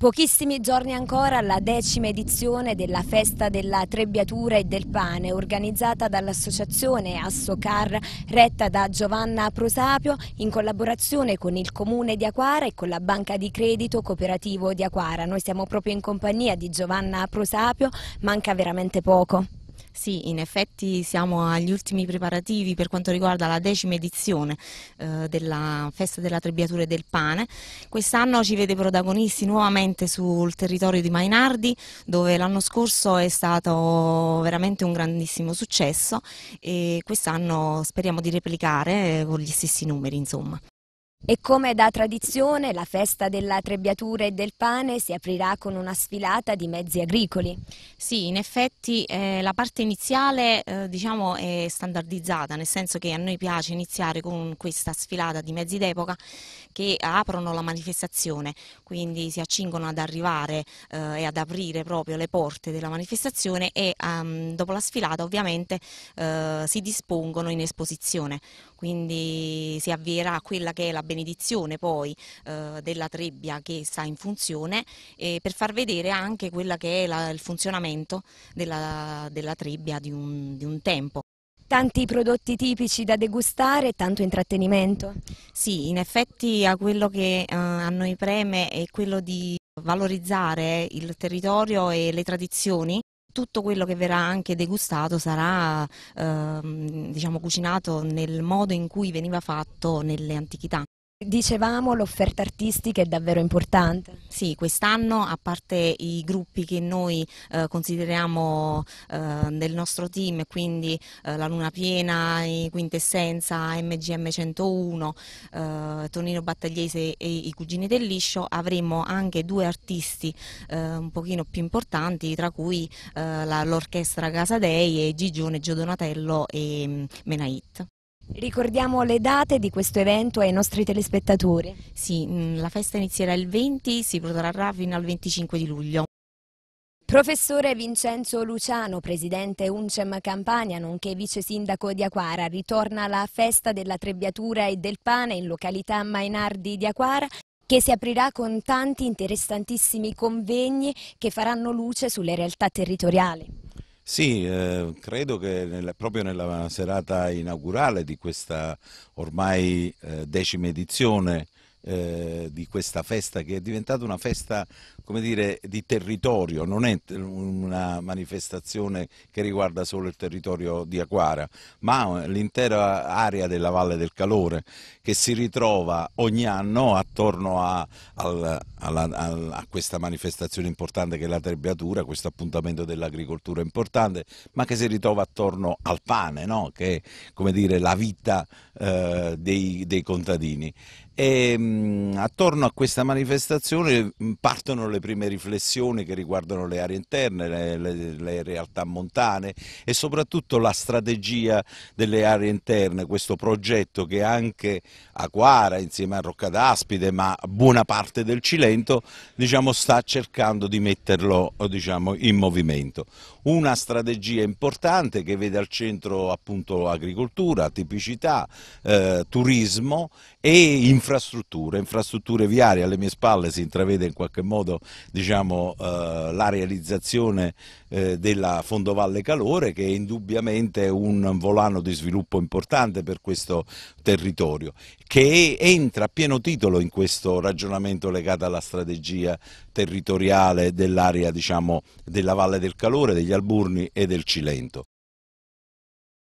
Pochissimi giorni ancora alla decima edizione della Festa della Trebbiatura e del Pane, organizzata dall'associazione Assocar, retta da Giovanna Prosapio, in collaborazione con il Comune di Aquara e con la Banca di Credito Cooperativo di Aquara. Noi siamo proprio in compagnia di Giovanna Prosapio, manca veramente poco. Sì, in effetti siamo agli ultimi preparativi per quanto riguarda la decima edizione eh, della Festa della Trebbiatura e del Pane. Quest'anno ci vede protagonisti nuovamente sul territorio di Mainardi, dove l'anno scorso è stato veramente un grandissimo successo e quest'anno speriamo di replicare eh, con gli stessi numeri, insomma. E come da tradizione, la festa della trebbiatura e del pane si aprirà con una sfilata di mezzi agricoli. Sì, in effetti eh, la parte iniziale eh, diciamo è standardizzata, nel senso che a noi piace iniziare con questa sfilata di mezzi d'epoca che aprono la manifestazione, quindi si accingono ad arrivare eh, e ad aprire proprio le porte della manifestazione e um, dopo la sfilata ovviamente eh, si dispongono in esposizione, quindi si avvierà quella che è la benedizione poi eh, della trebbia che sta in funzione e per far vedere anche quello che è la, il funzionamento della, della trebbia di un, di un tempo. Tanti prodotti tipici da degustare tanto intrattenimento. Sì, in effetti a quello che eh, a noi preme è quello di valorizzare il territorio e le tradizioni tutto quello che verrà anche degustato sarà ehm, diciamo, cucinato nel modo in cui veniva fatto nelle antichità. Dicevamo l'offerta artistica è davvero importante. Sì, quest'anno a parte i gruppi che noi eh, consideriamo eh, nel nostro team, quindi eh, la Luna Piena, i Quintessenza, MGM 101, eh, Tonino Battagliese e i Cugini del Liscio, avremo anche due artisti eh, un pochino più importanti, tra cui eh, l'orchestra Casadei Dei e Gigione Giodonatello e mm, Menait. Ricordiamo le date di questo evento ai nostri telespettatori. Sì, mm, la festa inizierà il 20, si protrarrà fino al 25 di luglio. Professore Vincenzo Luciano, presidente Uncem Campania, nonché vice sindaco di Aquara, ritorna alla festa della trebbiatura e del pane in località Mainardi di Aquara che si aprirà con tanti interessantissimi convegni che faranno luce sulle realtà territoriali. Sì, eh, credo che nel, proprio nella serata inaugurale di questa ormai eh, decima edizione eh, di questa festa che è diventata una festa come dire, di territorio, non è una manifestazione che riguarda solo il territorio di Aquara, ma l'intera area della Valle del Calore che si ritrova ogni anno attorno a, al, alla, a questa manifestazione importante che è la trebbiatura, questo appuntamento dell'agricoltura importante, ma che si ritrova attorno al pane, no? che è come dire, la vita eh, dei, dei contadini. E, ehm, attorno a questa manifestazione partono le prime riflessioni che riguardano le aree interne, le, le, le realtà montane e soprattutto la strategia delle aree interne, questo progetto che anche Aquara insieme a Rocca d'Aspide ma buona parte del Cilento diciamo, sta cercando di metterlo diciamo, in movimento. Una strategia importante che vede al centro appunto agricoltura, tipicità, eh, turismo e informazione infrastrutture, infrastrutture viarie, alle mie spalle si intravede in qualche modo diciamo, eh, la realizzazione eh, della Fondovalle Calore che è indubbiamente un volano di sviluppo importante per questo territorio che entra a pieno titolo in questo ragionamento legato alla strategia territoriale dell'area diciamo, della Valle del Calore, degli Alburni e del Cilento.